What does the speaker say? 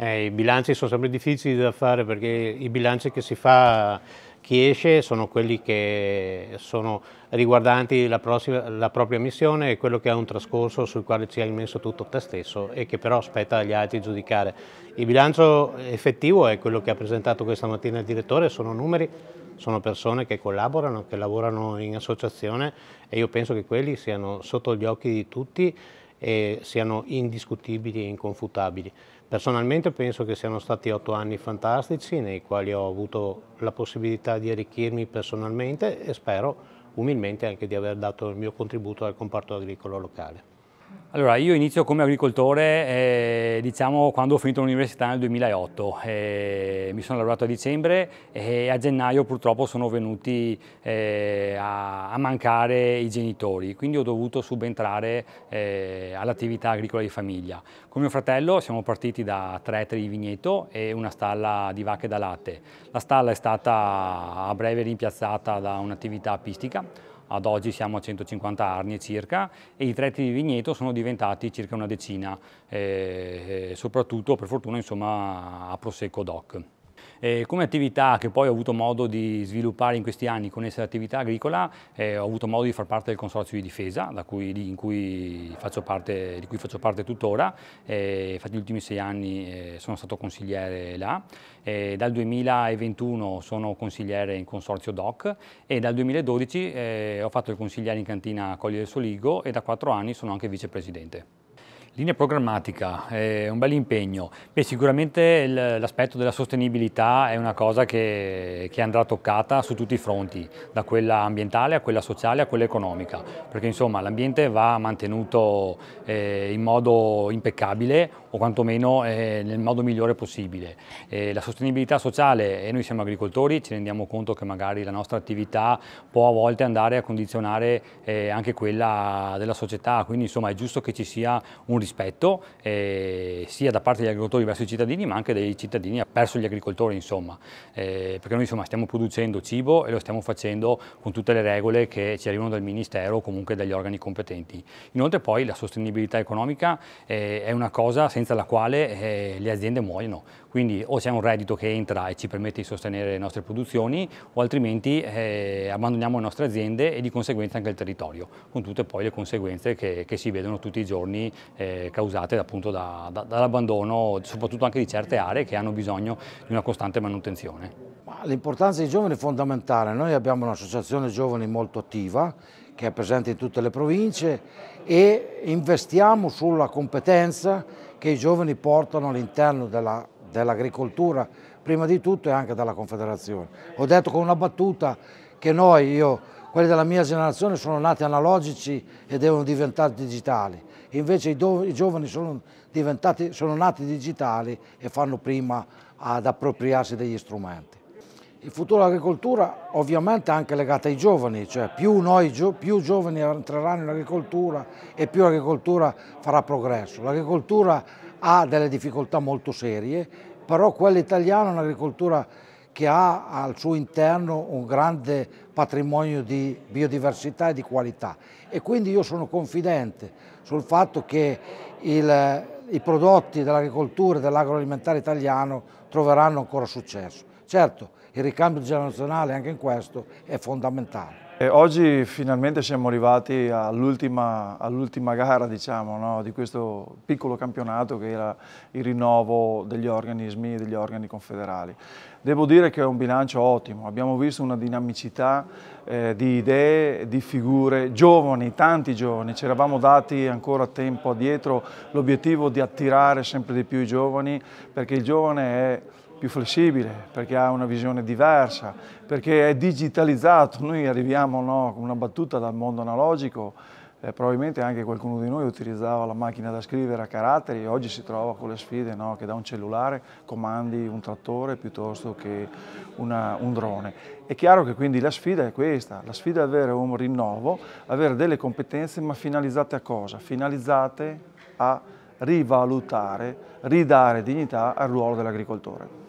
Eh, I bilanci sono sempre difficili da fare perché i bilanci che si fa chi esce sono quelli che sono riguardanti la, prossima, la, propria missione e quello che ha un trascorso sul quale ci hai messo tutto te stesso e che però aspetta agli altri giudicare. Il bilancio effettivo è quello che ha presentato questa mattina il direttore, sono numeri, sono persone che collaborano, che lavorano in associazione e io penso che quelli siano sotto gli occhi di tutti e siano indiscutibili e inconfutabili. Personalmente penso che siano stati otto anni fantastici nei quali ho avuto la possibilità di arricchirmi personalmente e spero umilmente anche di aver dato il mio contributo al comparto agricolo locale. Allora, io inizio come agricoltore, eh, diciamo, quando ho finito l'università nel 2008. Eh, mi sono lavorato a dicembre e a gennaio purtroppo sono venuti eh, a, a, mancare i genitori, quindi ho dovuto subentrare eh, all'attività agricola di famiglia. Con mio fratello siamo partiti da tre ettari di vigneto e una stalla di vacche da latte. La stalla è stata a breve rimpiazzata da un'attività pistica, ad oggi siamo a 150 arnie circa e i tretti di vigneto sono diventati circa una decina, eh, eh soprattutto per fortuna insomma, a Prosecco DOC. Eh, come attività che poi ho avuto modo di sviluppare in questi anni connessa all'attività agricola, eh, ho avuto modo di far parte del Consorzio di Difesa, cui, di, cui parte, di, cui faccio parte tuttora, eh, infatti gli ultimi sei anni eh, sono stato consigliere là, eh, dal 2021 sono consigliere in Consorzio DOC e dal 2012 eh, ho fatto il consigliere in cantina Colli del Soligo e da quattro anni sono anche vicepresidente. Linea programmatica, è un bel impegno. Beh, sicuramente l'aspetto della sostenibilità è una cosa che, che, andrà toccata su tutti i fronti, da quella ambientale a quella sociale a quella economica, perché insomma l'ambiente va mantenuto eh, in modo impeccabile o quantomeno eh, nel modo migliore possibile. Eh, la sostenibilità sociale, e noi siamo agricoltori, ci rendiamo conto che magari la nostra attività può a volte andare a condizionare eh, anche quella della società, quindi insomma è giusto che ci sia un rispetto rispetto eh, sia da parte degli agricoltori verso i cittadini ma anche dei cittadini verso gli agricoltori insomma eh, perché noi insomma stiamo producendo cibo e lo stiamo facendo con tutte le regole che ci arrivano dal ministero o comunque dagli organi competenti. Inoltre poi la sostenibilità economica eh, è una cosa senza la quale eh, le aziende muoiono quindi o c'è un reddito che entra e ci permette di sostenere le nostre produzioni o altrimenti eh, abbandoniamo le nostre aziende e di conseguenza anche il territorio con tutte poi le conseguenze che, che si vedono tutti i giorni eh, eh, causate appunto da, da, dall'abbandono soprattutto anche di certe aree che hanno bisogno di una costante manutenzione. L'importanza dei giovani è fondamentale, noi abbiamo un'associazione giovani molto attiva che è presente in tutte le province e investiamo sulla competenza che i giovani portano all'interno dell'agricoltura dell prima di tutto e anche dalla Confederazione. Ho detto con una battuta che noi, io, quelli della mia generazione sono nati analogici e devono diventare digitali invece i, i giovani sono, sono nati digitali e fanno prima ad appropriarsi degli strumenti. Il futuro dell'agricoltura ovviamente è anche legato ai giovani, cioè più, noi, più giovani entreranno in agricoltura e più l'agricoltura farà progresso. L'agricoltura ha delle difficoltà molto serie, però quella italiana è un'agricoltura che ha al suo interno un grande patrimonio di biodiversità e di qualità e quindi io sono confidente sul fatto che il, i prodotti dell'agricoltura e dell'agroalimentare italiano troveranno ancora successo. Certo, il ricambio generazionale anche in questo è fondamentale. E oggi finalmente siamo arrivati all'ultima, all gara diciamo, no? di questo piccolo campionato che era il rinnovo degli organismi e degli organi confederali. Devo dire che è un bilancio ottimo, abbiamo visto una dinamicità eh, di idee, di figure, giovani, tanti giovani, ci eravamo dati ancora tempo addietro l'obiettivo di attirare sempre di più i giovani perché il giovane è più flessibile, perché ha una visione diversa, perché è digitalizzato. Noi arriviamo no, con una battuta dal mondo analogico, eh, probabilmente anche qualcuno di noi utilizzava la macchina da scrivere a caratteri e oggi si trova con le sfide no, che da un cellulare comandi un trattore piuttosto che una, un drone. È chiaro che quindi la sfida è questa, la sfida è avere un rinnovo, avere delle competenze ma finalizzate a cosa? Finalizzate a rivalutare, ridare dignità al ruolo dell'agricoltore.